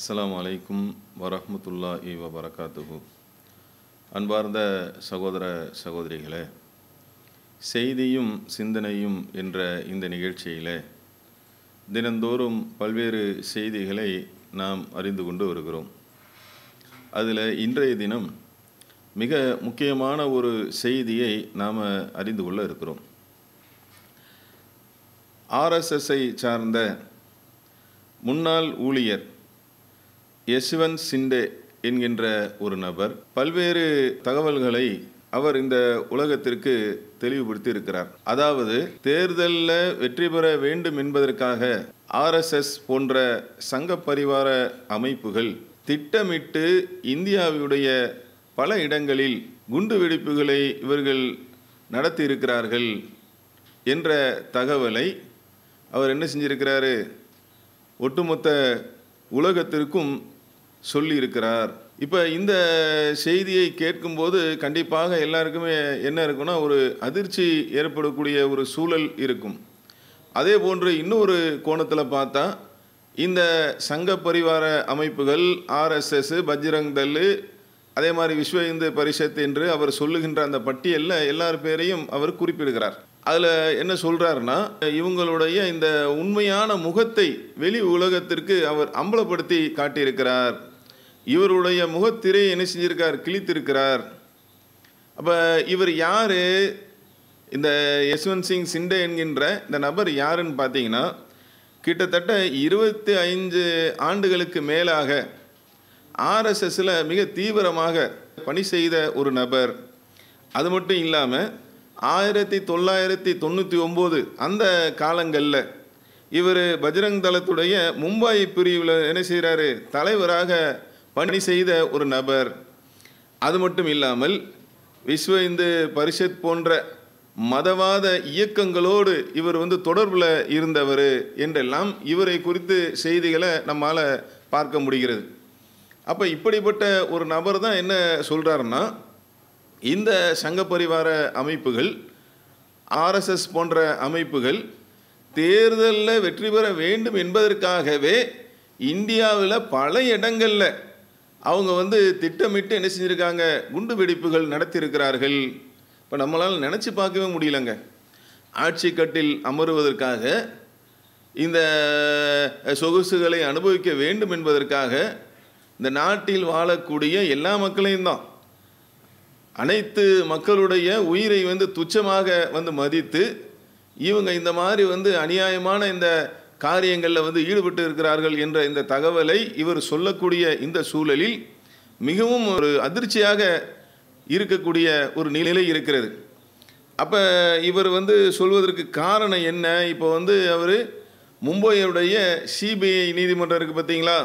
அஸ்லாம் வலைக்கும் வரமத்துல்லாஹி வரகாத்துகு அன்பார்ந்த சகோதர சகோதரிகளே செய்தியும் சிந்தனையும் என்ற இந்த நிகழ்ச்சியில் தினந்தோறும் பல்வேறு செய்திகளை நாம் அறிந்து கொண்டு வருகிறோம் அதில் இன்றைய தினம் மிக முக்கியமான ஒரு செய்தியை நாம் அறிந்து கொள்ள இருக்கிறோம் ஆர்எஸ்எஸ்ஐ சார்ந்த முன்னாள் ஊழியர் யசுவன் சிண்டே என்கின்ற ஒரு நபர் பல்வேறு தகவல்களை அவர் இந்த உலகத்திற்கு தெளிவுபடுத்தி இருக்கிறார் அதாவது தேர்தலில் வெற்றி பெற வேண்டும் என்பதற்காக ஆர்எஸ்எஸ் போன்ற சங்க பரிவார அமைப்புகள் திட்டமிட்டு இந்தியாவுடைய பல இடங்களில் குண்டு வெடிப்புகளை இவர்கள் நடத்தி இருக்கிறார்கள் என்ற தகவலை அவர் என்ன செஞ்சிருக்கிறாரு ஒட்டுமொத்த உலகத்திற்கும் சொல்லியிருக்கிறார் இப்போ இந்த செய்தியை கேட்கும்போது கண்டிப்பாக எல்லாருக்குமே என்ன இருக்குன்னா ஒரு அதிர்ச்சி ஏற்படக்கூடிய ஒரு சூழல் இருக்கும் அதே போன்று இன்னொரு கோணத்தில் பார்த்தா இந்த சங்க பரிவார அமைப்புகள் ஆர்எஸ்எஸ் பஜ்ரங் தல் அதே மாதிரி விஸ்வ இந்து பரிஷத் என்று அவர் சொல்லுகின்ற அந்த பட்டியலில் எல்லார் பேரையும் அவர் குறிப்பிடுகிறார் அதில் என்ன சொல்கிறாருன்னா இவங்களுடைய இந்த உண்மையான முகத்தை வெளி உலகத்திற்கு அவர் அம்பலப்படுத்தி காட்டியிருக்கிறார் இவருடைய முகத்திரை என்ன செஞ்சுருக்கார் கிழித்திருக்கிறார் அப்போ இவர் யார் இந்த யஸ்வந்த் சிங் சிண்டே என்கின்ற இந்த நபர் யாருன்னு பார்த்தீங்கன்னா கிட்டத்தட்ட இருபத்தி ஐந்து ஆண்டுகளுக்கு மேலாக ஆர்எஸ்எஸில் மிக தீவிரமாக பணி செய்த ஒரு நபர் அது மட்டும் இல்லாமல் ஆயிரத்தி தொள்ளாயிரத்தி தொண்ணூற்றி ஒம்பது அந்த காலங்களில் இவர் பஜ்ரங் தளத்துடைய மும்பாய் பிரிவில் என்ன செய்கிறாரு தலைவராக பணி செய்த ஒரு நபர் அது மட்டும் இல்லாமல் விஸ்வ இந்து பரிஷத் போன்ற மதவாத இயக்கங்களோடு இவர் வந்து தொடர்பில் இருந்தவர் என்றெல்லாம் இவரை குறித்து செய்திகளை நம்மால் பார்க்க முடிகிறது அப்போ இப்படிப்பட்ட ஒரு நபர் தான் என்ன சொல்கிறாருன்னா இந்த சங்க பரிவார அமைப்புகள் ஆர்எஸ்எஸ் போன்ற அமைப்புகள் தேர்தலில் வெற்றி பெற வேண்டும் என்பதற்காகவே இந்தியாவில் பல இடங்களில் அவங்க வந்து திட்டமிட்டு என்ன செஞ்சுருக்காங்க குண்டு வெடிப்புகள் நடத்தியிருக்கிறார்கள் இப்போ நம்மளால் நினச்சி பார்க்கவே முடியலங்க ஆட்சி கட்டில் அமருவதற்காக இந்த சொகுசுகளை அனுபவிக்க வேண்டும் என்பதற்காக இந்த நாட்டில் வாழக்கூடிய எல்லா மக்களையும் தான் அனைத்து மக்களுடைய உயிரை வந்து துச்சமாக வந்து மதித்து இவங்க இந்த மாதிரி வந்து அநியாயமான இந்த காரியங்களில் வந்து ஈடுபட்டு இருக்கிறார்கள் என்ற இந்த தகவலை இவர் சொல்லக்கூடிய இந்த சூழலில் மிகவும் ஒரு அதிர்ச்சியாக இருக்கக்கூடிய ஒரு நிலை இருக்கிறது அப்போ இவர் வந்து சொல்வதற்கு காரணம் என்ன இப்போ வந்து அவர் மும்பையுடைய சிபிஐ நீதிமன்றம் இருக்குது பார்த்தீங்களா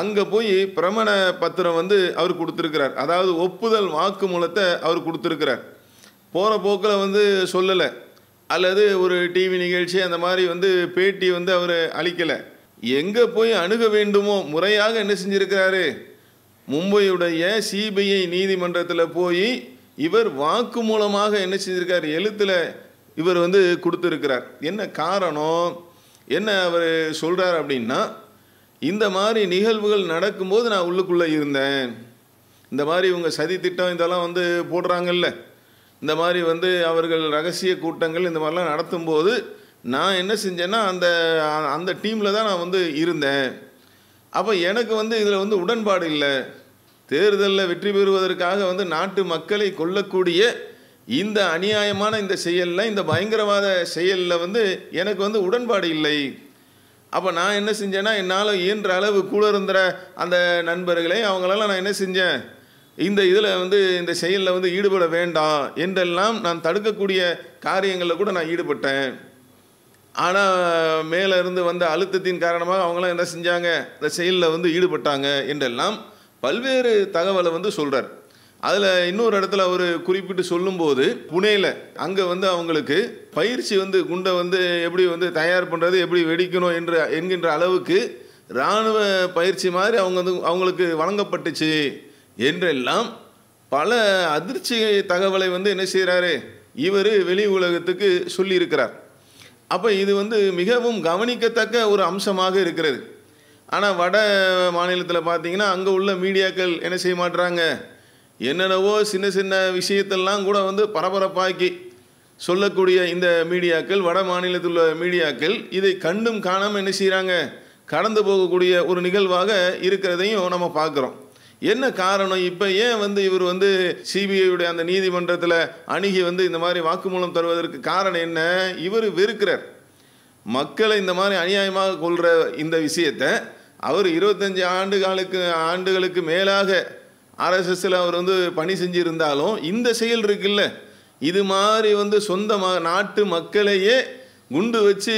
அங்கே போய் பிரமண பத்திரம் வந்து அவர் கொடுத்துருக்கிறார் அதாவது ஒப்புதல் வாக்குமூலத்தை அவர் கொடுத்துருக்கிறார் போகிற போக்கில் வந்து சொல்லலை அல்லது ஒரு டிவி நிகழ்ச்சி அந்த மாதிரி வந்து பேட்டி வந்து அவர் அளிக்கலை எங்கே போய் அணுக வேண்டுமோ முறையாக என்ன செஞ்சுருக்கிறாரு மும்பையுடைய சிபிஐ நீதிமன்றத்தில் போய் இவர் வாக்கு மூலமாக என்ன செஞ்சுருக்கார் எழுத்தில் இவர் வந்து கொடுத்துருக்கிறார் என்ன காரணம் என்ன அவர் சொல்கிறார் அப்படின்னா இந்த மாதிரி நிகழ்வுகள் நடக்கும்போது நான் உள்ளுக்குள்ளே இருந்தேன் இந்த மாதிரி இவங்க சதி திட்டம் இதெல்லாம் வந்து போடுறாங்கல்ல இந்த மாதிரி வந்து அவர்கள் ரகசிய கூட்டங்கள் இந்த மாதிரிலாம் நடத்தும்போது நான் என்ன செஞ்சேன்னா அந்த அந்த டீமில் தான் நான் வந்து இருந்தேன் அப்போ எனக்கு வந்து இதில் வந்து உடன்பாடு இல்லை தேர்தலில் வெற்றி பெறுவதற்காக வந்து நாட்டு மக்களை கொல்லக்கூடிய இந்த அநியாயமான இந்த செயலில் இந்த பயங்கரவாத செயலில் வந்து எனக்கு வந்து உடன்பாடு இல்லை அப்போ நான் என்ன செஞ்சேன்னா என்னால் இயன்ற அளவு கூட இருந்த அந்த நண்பர்களை அவங்களெல்லாம் நான் என்ன செஞ்சேன் இந்த இதில் வந்து இந்த செயலில் வந்து ஈடுபட வேண்டாம் என்றெல்லாம் நான் தடுக்கக்கூடிய காரியங்களில் கூட நான் ஈடுபட்டேன் ஆனால் மேலே இருந்து வந்த அழுத்தத்தின் காரணமாக அவங்களாம் என்ன செஞ்சாங்க இந்த செயலில் வந்து ஈடுபட்டாங்க என்றெல்லாம் பல்வேறு தகவலை வந்து சொல்கிறார் அதில் இன்னொரு இடத்துல அவர் குறிப்பிட்டு சொல்லும்போது புனேயில் அங்கே வந்து அவங்களுக்கு பயிற்சி வந்து குண்டை வந்து எப்படி வந்து தயார் பண்ணுறது எப்படி வெடிக்கணும் என்று என்கின்ற அளவுக்கு இராணுவ பயிற்சி மாதிரி அவங்க வந்து அவங்களுக்கு வழங்கப்பட்டுச்சு என்றெல்லாம் பல அதிர்ச்சி தகவலை வந்து என்ன செய்கிறாரு இவர் வெளி உலகத்துக்கு சொல்லியிருக்கிறார் அப்போ இது வந்து மிகவும் கவனிக்கத்தக்க ஒரு அம்சமாக இருக்கிறது ஆனால் வட மாநிலத்தில் பார்த்திங்கன்னா அங்கே உள்ள மீடியாக்கள் என்ன செய்ய மாட்டுறாங்க என்னென்னவோ சின்ன சின்ன விஷயத்தெல்லாம் கூட வந்து பரபரப்பாக்கி சொல்லக்கூடிய இந்த மீடியாக்கள் வட மாநிலத்தில் உள்ள மீடியாக்கள் இதை கண்டும் காணாமல் என்ன செய்கிறாங்க கடந்து போகக்கூடிய ஒரு நிகழ்வாக இருக்கிறதையும் நம்ம பார்க்குறோம் என்ன காரணம் இப்போ ஏன் வந்து இவர் வந்து சிபிஐயுடைய அந்த நீதிமன்றத்தில் அணுகி வந்து இந்த மாதிரி வாக்குமூலம் தருவதற்கு காரணம் என்ன இவர் வெறுக்கிறார் மக்களை இந்த மாதிரி அநியாயமாக கொள்கிற இந்த விஷயத்தை அவர் இருபத்தஞ்சி ஆண்டு காலுக்கு ஆண்டுகளுக்கு மேலாக ஆர்எஸ்எஸ்ல அவர் வந்து பணி செஞ்சுருந்தாலும் இந்த செயல் இருக்குல்ல இது மாதிரி வந்து சொந்த நாட்டு மக்களையே குண்டு வச்சு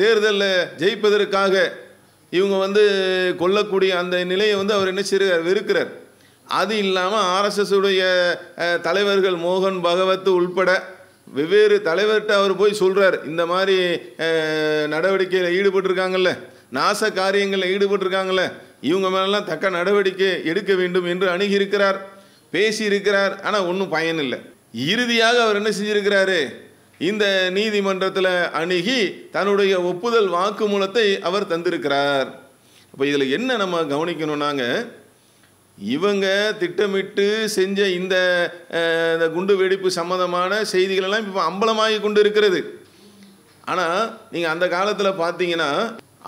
தேர்தலில் ஜெயிப்பதற்காக இவங்க வந்து கொல்லக்கூடிய அந்த நிலையை வந்து அவர் என்ன செய்கிறார் வெறுக்கிறார் அது இல்லாமல் ஆர்எஸ்எஸுடைய தலைவர்கள் மோகன் பகவத் உள்பட வெவ்வேறு தலைவர்கிட்ட அவர் போய் சொல்கிறார் இந்த மாதிரி நடவடிக்கையில் ஈடுபட்டிருக்காங்கல்ல நாச காரியங்களில் ஈடுபட்டிருக்காங்கல்ல இவங்க மேலாம் தக்க நடவடிக்கை எடுக்க வேண்டும் என்று அணுகியிருக்கிறார் பேசியிருக்கிறார் ஆனால் ஒன்றும் பயனில்லை இறுதியாக அவர் என்ன செஞ்சிருக்கிறாரு இந்த நீதிமன்றத்தில் அணுகி தன்னுடைய ஒப்புதல் வாக்குமூலத்தை அவர் தந்திருக்கிறார் இப்போ இதில் என்ன நம்ம கவனிக்கணும்னாங்க இவங்க திட்டமிட்டு செஞ்ச இந்த குண்டு வெடிப்பு சம்மந்தமான செய்திகளெல்லாம் இப்போ அம்பலமாகி கொண்டு இருக்கிறது ஆனால் நீங்கள் அந்த காலத்தில் பார்த்தீங்கன்னா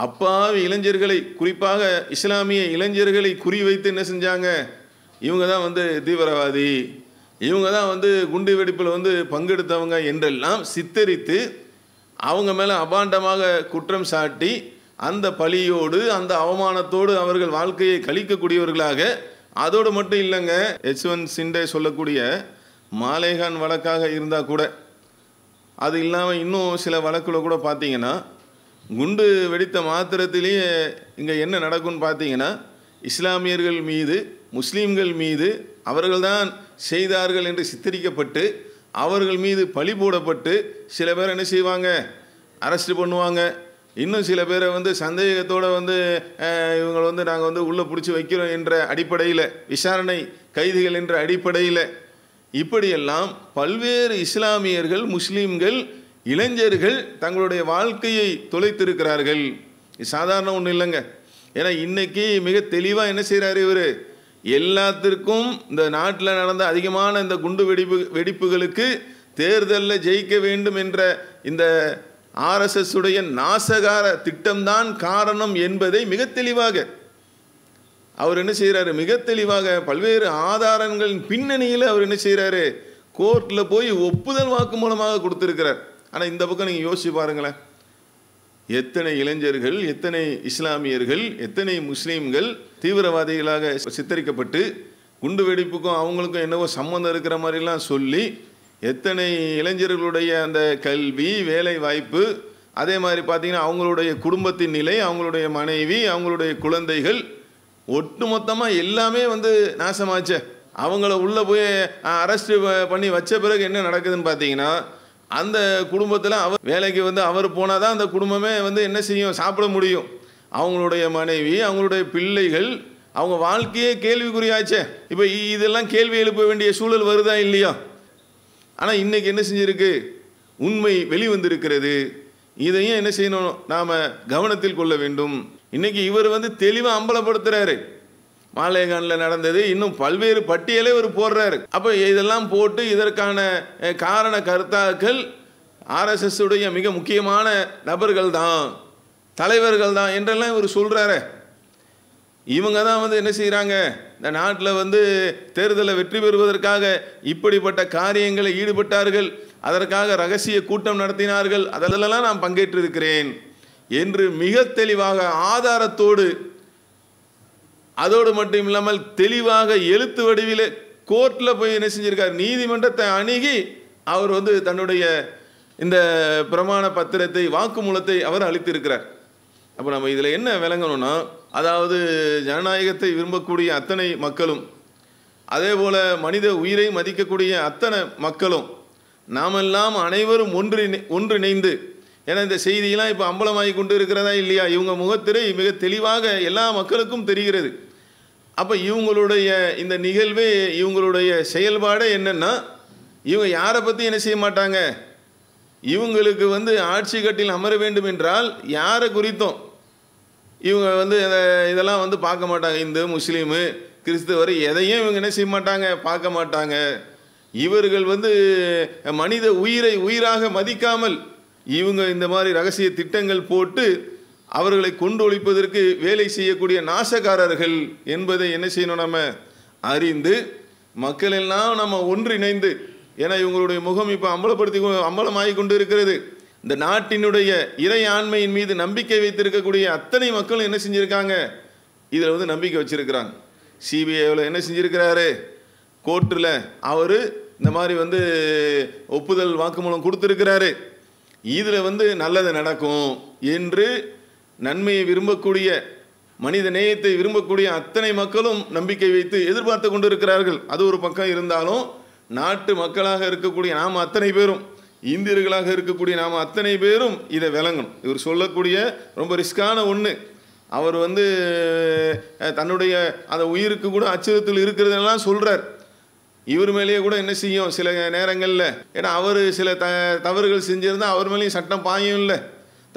அப்பாவி இளைஞர்களை குறிப்பாக இஸ்லாமிய இளைஞர்களை குறிவைத்து என்ன செஞ்சாங்க இவங்க தான் வந்து தீவிரவாதி இவங்க தான் வந்து குண்டு வெடிப்பில் வந்து பங்கெடுத்தவங்க என்றெல்லாம் சித்தரித்து அவங்க மேலே அபாண்டமாக குற்றம் சாட்டி அந்த பழியோடு அந்த அவமானத்தோடு அவர்கள் வாழ்க்கையை கழிக்கக்கூடியவர்களாக அதோடு மட்டும் இல்லைங்க எச்வன் சிண்டே சொல்லக்கூடிய மாலேகான் வழக்காக இருந்தால் கூட அது இல்லாமல் இன்னும் சில வழக்கில் கூட பார்த்தீங்கன்னா குண்டு வெடித்த மாத்திரத்திலேயே இங்கே என்ன நடக்கும்னு பார்த்தீங்கன்னா இஸ்லாமியர்கள் மீது முஸ்லீம்கள் மீது அவர்கள்தான் செய்தார்கள் என்று சித்தரிக்கப்பட்டு அவர்கள் மீது பழி போடப்பட்டு சில பேர் என்ன செய்வாங்க அரெஸ்ட் பண்ணுவாங்க இன்னும் சில பேரை வந்து சந்தேகத்தோடு வந்து இவங்களை வந்து நாங்கள் வந்து உள்ளே பிடிச்சி வைக்கிறோம் என்ற அடிப்படையில் விசாரணை கைதிகள் என்ற அடிப்படையில் இப்படியெல்லாம் பல்வேறு இஸ்லாமியர்கள் முஸ்லீம்கள் இளைஞர்கள் தங்களுடைய வாழ்க்கையை தொலைத்திருக்கிறார்கள் சாதாரண ஒன்றும் இல்லைங்க ஏன்னா இன்றைக்கி மிக தெளிவாக என்ன செய்கிறாரு இவர் எல்லாத்திற்கும் இந்த நாட்டில் நடந்த அதிகமான இந்த குண்டு வெடிப்பு வெடிப்புகளுக்கு தேர்தலில் ஜெயிக்க வேண்டும் என்ற இந்த ஆர்எஸ்எஸ் உடைய நாசகார திட்டம்தான் காரணம் என்பதை மிக தெளிவாக அவர் என்ன செய்கிறாரு மிக தெளிவாக பல்வேறு ஆதாரங்களின் பின்னணியில் அவர் என்ன செய்கிறாரு கோர்ட்டில் போய் ஒப்புதல் வாக்கு மூலமாக கொடுத்துருக்கிறார் ஆனால் இந்த பக்கம் நீங்கள் யோசிச்சு பாருங்களேன் எத்தனை இளைஞர்கள் எத்தனை இஸ்லாமியர்கள் எத்தனை முஸ்லீம்கள் தீவிரவாதிகளாக சித்தரிக்கப்பட்டு குண்டு வெடிப்புக்கும் அவங்களுக்கும் என்னவோ சம்மந்தம் இருக்கிற மாதிரிலாம் சொல்லி எத்தனை இளைஞர்களுடைய அந்த கல்வி வேலை வாய்ப்பு அதே மாதிரி பார்த்திங்கன்னா அவங்களுடைய குடும்பத்தின் நிலை அவங்களுடைய மனைவி அவங்களுடைய குழந்தைகள் ஒட்டுமொத்தமாக எல்லாமே வந்து நாசமாச்சே அவங்கள உள்ளே போய் அரெஸ்ட் பண்ணி வச்ச பிறகு என்ன நடக்குதுன்னு பார்த்தீங்கன்னா அந்த குடும்பத்தில் அவர் வேலைக்கு வந்து அவர் போனால் தான் அந்த குடும்பமே வந்து என்ன செய்யும் சாப்பிட முடியும் அவங்களுடைய மனைவி அவங்களுடைய பிள்ளைகள் அவங்க வாழ்க்கையே கேள்விக்குறியாச்சே இப்போ இதெல்லாம் கேள்வி எழுப்ப வேண்டிய சூழல் வருதா இல்லையா ஆனால் இன்றைக்கி என்ன செஞ்சுருக்கு உண்மை வெளிவந்திருக்கிறது இதையும் என்ன செய்யணும் நாம் கவனத்தில் கொள்ள வேண்டும் இன்றைக்கி இவர் வந்து தெளிவாக அம்பலப்படுத்துகிறாரு மாலேகான்ல நடந்தது இன்னும் பல்வேறு பட்டியலை இவர் போடுறாரு அப்போ இதெல்லாம் போட்டு இதற்கான காரண எஸ் எஸ் உடைய மிக முக்கியமான நபர்கள் தான் தலைவர்கள் தான் என்றெல்லாம் இவர் சொல்கிறாரு இவங்க தான் வந்து என்ன செய்கிறாங்க இந்த நாட்டில் வந்து தேர்தலை வெற்றி பெறுவதற்காக இப்படிப்பட்ட காரியங்களை ஈடுபட்டார்கள் அதற்காக ரகசிய கூட்டம் நடத்தினார்கள் அதிலெல்லாம் நான் பங்கேற்றிருக்கிறேன் என்று மிக தெளிவாக ஆதாரத்தோடு அதோடு மட்டும் இல்லாமல் தெளிவாக எழுத்து வடிவில் கோர்ட்டில் போய் என்ன செஞ்சுருக்கார் நீதிமன்றத்தை அணுகி அவர் வந்து தன்னுடைய இந்த பிரமாண பத்திரத்தை வாக்குமூலத்தை அவர் அளித்திருக்கிறார் அப்போ நம்ம இதில் என்ன விளங்கணும்னா அதாவது ஜனநாயகத்தை விரும்பக்கூடிய அத்தனை மக்களும் அதே போல் மனித உயிரை மதிக்கக்கூடிய அத்தனை மக்களும் நாமெல்லாம் அனைவரும் ஒன்று ஒன்றிணைந்து ஏன்னா இந்த செய்தியெல்லாம் இப்போ அம்பலமாகி கொண்டு இருக்கிறதா இல்லையா இவங்க முகத்திரை மிக தெளிவாக எல்லா மக்களுக்கும் தெரிகிறது அப்போ இவங்களுடைய இந்த நிகழ்வு இவங்களுடைய செயல்பாடே என்னென்னா இவங்க யாரை பற்றி என்ன செய்ய மாட்டாங்க இவங்களுக்கு வந்து ஆட்சி கட்டில் அமர வேண்டும் என்றால் யாரை குறித்தும் இவங்க வந்து இதெல்லாம் வந்து பார்க்க மாட்டாங்க இந்து முஸ்லீமு கிறிஸ்துவர் எதையும் இவங்க என்ன செய்ய மாட்டாங்க பார்க்க மாட்டாங்க இவர்கள் வந்து மனித உயிரை உயிராக மதிக்காமல் இவங்க இந்த மாதிரி ரகசிய திட்டங்கள் போட்டு அவர்களை கொண்டு ஒழிப்பதற்கு வேலை செய்யக்கூடிய நாசகாரர்கள் என்பதை என்ன செய்யணும் நம்ம அறிந்து மக்கள் எல்லாம் நம்ம ஒன்றிணைந்து ஏன்னா இவங்களுடைய முகம் இப்போ அம்பலப்படுத்தி அம்பலமாகி கொண்டு இருக்கிறது இந்த நாட்டினுடைய இறை ஆண்மையின் மீது நம்பிக்கை வைத்திருக்கக்கூடிய அத்தனை மக்களும் என்ன செஞ்சுருக்காங்க இதில் வந்து நம்பிக்கை வச்சுருக்கிறாங்க சிபிஐவில் என்ன செஞ்சுருக்கிறாரு கோர்ட்டில் அவர் இந்த மாதிரி வந்து ஒப்புதல் வாக்குமூலம் கொடுத்துருக்கிறாரு இதில் வந்து நல்லது நடக்கும் என்று நன்மையை விரும்பக்கூடிய மனித நேயத்தை விரும்பக்கூடிய அத்தனை மக்களும் நம்பிக்கை வைத்து எதிர்பார்த்து கொண்டிருக்கிறார்கள் அது ஒரு பக்கம் இருந்தாலும் நாட்டு மக்களாக இருக்கக்கூடிய நாம் அத்தனை பேரும் இந்தியர்களாக இருக்கக்கூடிய நாம் அத்தனை பேரும் இதை விளங்கணும் இவர் சொல்லக்கூடிய ரொம்ப ரிஸ்கான ஒன்று அவர் வந்து தன்னுடைய அந்த உயிருக்கு கூட அச்சுறுத்தல் இருக்கிறதெல்லாம் சொல்கிறார் இவர் மேலேயே கூட என்ன செய்யும் சில நேரங்களில் ஏன்னா அவர் சில த தவறுகள் செஞ்சிருந்தால் அவர் மேலேயும் சட்டம் பாயும் இல்லை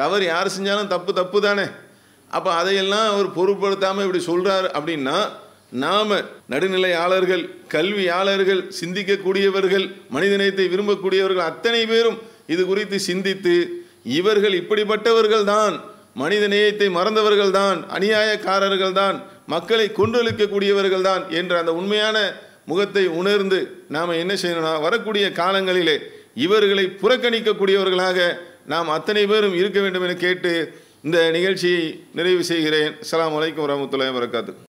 தவறு யார் செஞ்சாலும் தப்பு தப்பு தானே அப்போ அதையெல்லாம் அவர் பொருட்படுத்தாமல் இப்படி சொல்கிறார் அப்படின்னா நாம் நடுநிலையாளர்கள் கல்வியாளர்கள் சிந்திக்கக்கூடியவர்கள் மனிதநேயத்தை விரும்பக்கூடியவர்கள் அத்தனை பேரும் இது குறித்து சிந்தித்து இவர்கள் இப்படிப்பட்டவர்கள் தான் மனித நேயத்தை மறந்தவர்கள் தான் அநியாயக்காரர்கள் தான் மக்களை கொன்றொழிக்கக்கூடியவர்கள் தான் என்ற அந்த உண்மையான முகத்தை உணர்ந்து நாம் என்ன செய்யணும்னா வரக்கூடிய காலங்களிலே இவர்களை புறக்கணிக்கக்கூடியவர்களாக நாம் அத்தனை பேரும் இருக்க வேண்டும் என கேட்டு இந்த நிகழ்ச்சியை நிறைவு செய்கிறேன் அலாம் வலைக்கம் வரமத்துல வரகாத்து